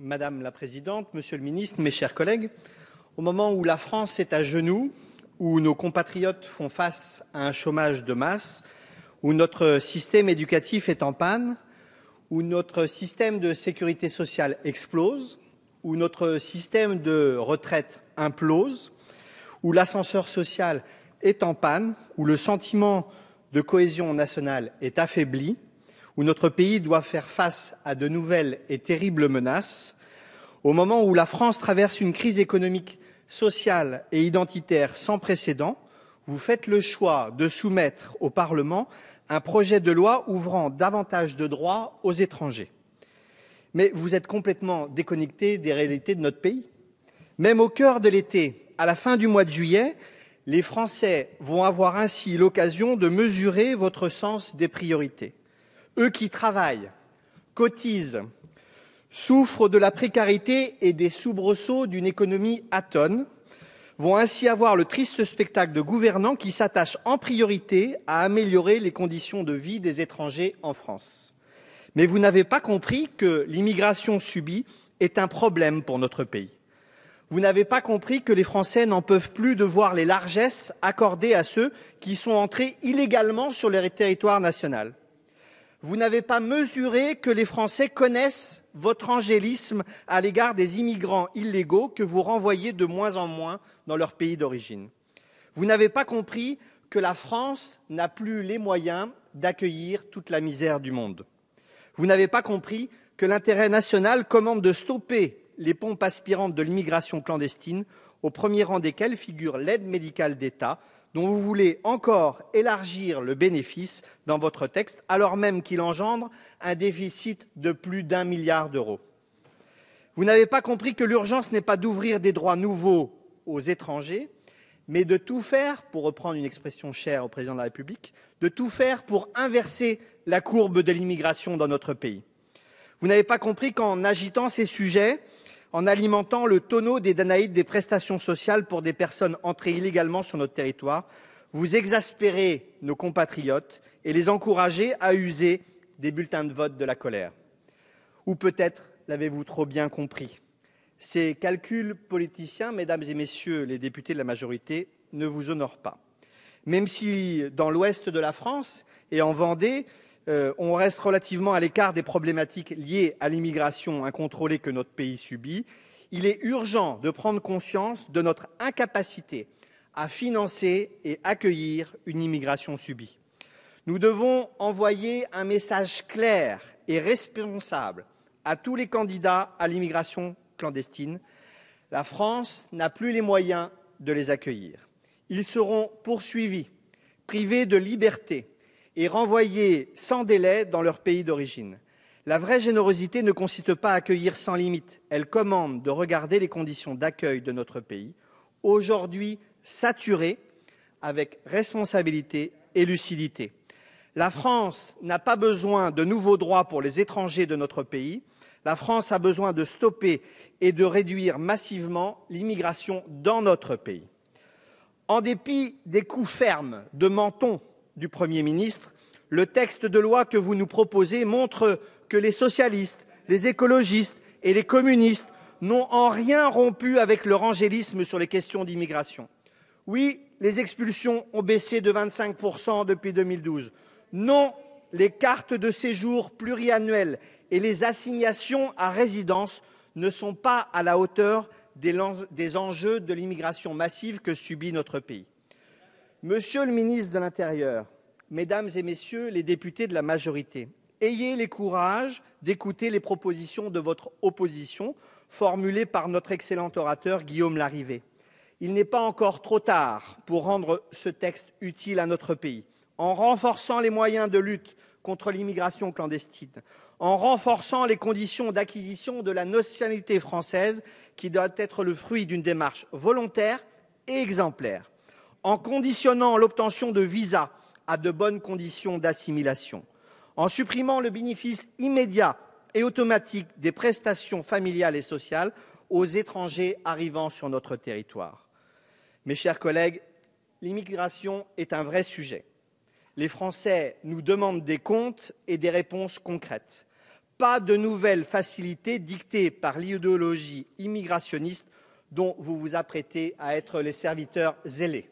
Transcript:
Madame la présidente, monsieur le ministre, mes chers collègues, au moment où la France est à genoux, où nos compatriotes font face à un chômage de masse, où notre système éducatif est en panne, où notre système de sécurité sociale explose, où notre système de retraite implose, où l'ascenseur social est en panne, où le sentiment de cohésion nationale est affaibli, où notre pays doit faire face à de nouvelles et terribles menaces, au moment où la France traverse une crise économique, sociale et identitaire sans précédent, vous faites le choix de soumettre au Parlement un projet de loi ouvrant davantage de droits aux étrangers. Mais vous êtes complètement déconnecté des réalités de notre pays. Même au cœur de l'été, à la fin du mois de juillet, les Français vont avoir ainsi l'occasion de mesurer votre sens des priorités eux qui travaillent, cotisent, souffrent de la précarité et des soubresauts d'une économie atone, vont ainsi avoir le triste spectacle de gouvernants qui s'attachent en priorité à améliorer les conditions de vie des étrangers en France. Mais vous n'avez pas compris que l'immigration subie est un problème pour notre pays. Vous n'avez pas compris que les Français n'en peuvent plus de voir les largesses accordées à ceux qui sont entrés illégalement sur leur territoire national. Vous n'avez pas mesuré que les Français connaissent votre angélisme à l'égard des immigrants illégaux que vous renvoyez de moins en moins dans leur pays d'origine. Vous n'avez pas compris que la France n'a plus les moyens d'accueillir toute la misère du monde. Vous n'avez pas compris que l'intérêt national commande de stopper les pompes aspirantes de l'immigration clandestine, au premier rang desquelles figure l'aide médicale d'État, dont vous voulez encore élargir le bénéfice dans votre texte, alors même qu'il engendre un déficit de plus d'un milliard d'euros. Vous n'avez pas compris que l'urgence n'est pas d'ouvrir des droits nouveaux aux étrangers, mais de tout faire, pour reprendre une expression chère au président de la République, de tout faire pour inverser la courbe de l'immigration dans notre pays. Vous n'avez pas compris qu'en agitant ces sujets, en alimentant le tonneau des Danaïdes des prestations sociales pour des personnes entrées illégalement sur notre territoire. Vous exaspérez nos compatriotes et les encouragez à user des bulletins de vote de la colère. Ou peut-être l'avez-vous trop bien compris Ces calculs politiciens, mesdames et messieurs les députés de la majorité, ne vous honorent pas. Même si, dans l'ouest de la France et en Vendée, euh, on reste relativement à l'écart des problématiques liées à l'immigration incontrôlée que notre pays subit, il est urgent de prendre conscience de notre incapacité à financer et accueillir une immigration subie. Nous devons envoyer un message clair et responsable à tous les candidats à l'immigration clandestine. La France n'a plus les moyens de les accueillir. Ils seront poursuivis, privés de liberté, et renvoyés sans délai dans leur pays d'origine. La vraie générosité ne consiste pas à accueillir sans limite, elle commande de regarder les conditions d'accueil de notre pays, aujourd'hui saturé, avec responsabilité et lucidité. La France n'a pas besoin de nouveaux droits pour les étrangers de notre pays. La France a besoin de stopper et de réduire massivement l'immigration dans notre pays. En dépit des coups fermes de Menton du Premier ministre, le texte de loi que vous nous proposez montre que les socialistes, les écologistes et les communistes n'ont en rien rompu avec leur angélisme sur les questions d'immigration. Oui, les expulsions ont baissé de 25 depuis 2012. Non, les cartes de séjour pluriannuelles et les assignations à résidence ne sont pas à la hauteur des, enjeux de l'immigration massive que subit notre pays. Monsieur le ministre de l'intérieur, mesdames, et messieurs les députés de la majorité, ayez le courage d'écouter les propositions de votre opposition formulées par notre excellent orateur Guillaume Larrivé. Il n'est pas encore trop tard pour rendre ce texte utile à notre pays, en renforçant les moyens de lutte contre l'immigration clandestine, en renforçant les conditions d'acquisition de la nationalité française, qui doit être le fruit d'une démarche volontaire et exemplaire en conditionnant l'obtention de visas à de bonnes conditions d'assimilation, en supprimant le bénéfice immédiat et automatique des prestations familiales et sociales aux étrangers arrivant sur notre territoire. Mes chers collègues, l'immigration est un vrai sujet. Les Français nous demandent des comptes et des réponses concrètes. Pas de nouvelles facilités dictées par l'idéologie immigrationniste dont vous vous apprêtez à être les serviteurs zélés.